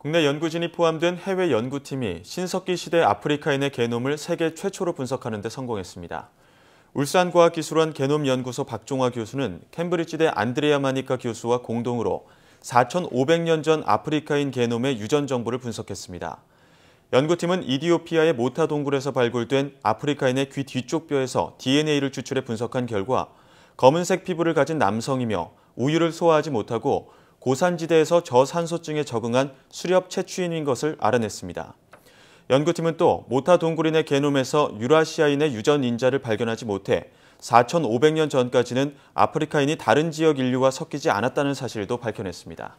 국내 연구진이 포함된 해외 연구팀이 신석기 시대 아프리카인의 게놈을 세계 최초로 분석하는 데 성공했습니다. 울산과학기술원 게놈연구소 박종화 교수는 캠브리지대 안드레아 마니카 교수와 공동으로 4,500년 전 아프리카인 게놈의 유전 정보를 분석했습니다. 연구팀은 이디오피아의 모타 동굴에서 발굴된 아프리카인의 귀 뒤쪽 뼈에서 DNA를 추출해 분석한 결과 검은색 피부를 가진 남성이며 우유를 소화하지 못하고 고산지대에서 저산소증에 적응한 수렵 채취인인 것을 알아냈습니다. 연구팀은 또 모타 동굴인의 게놈에서 유라시아인의 유전 인자를 발견하지 못해 4,500년 전까지는 아프리카인이 다른 지역 인류와 섞이지 않았다는 사실도 밝혀냈습니다.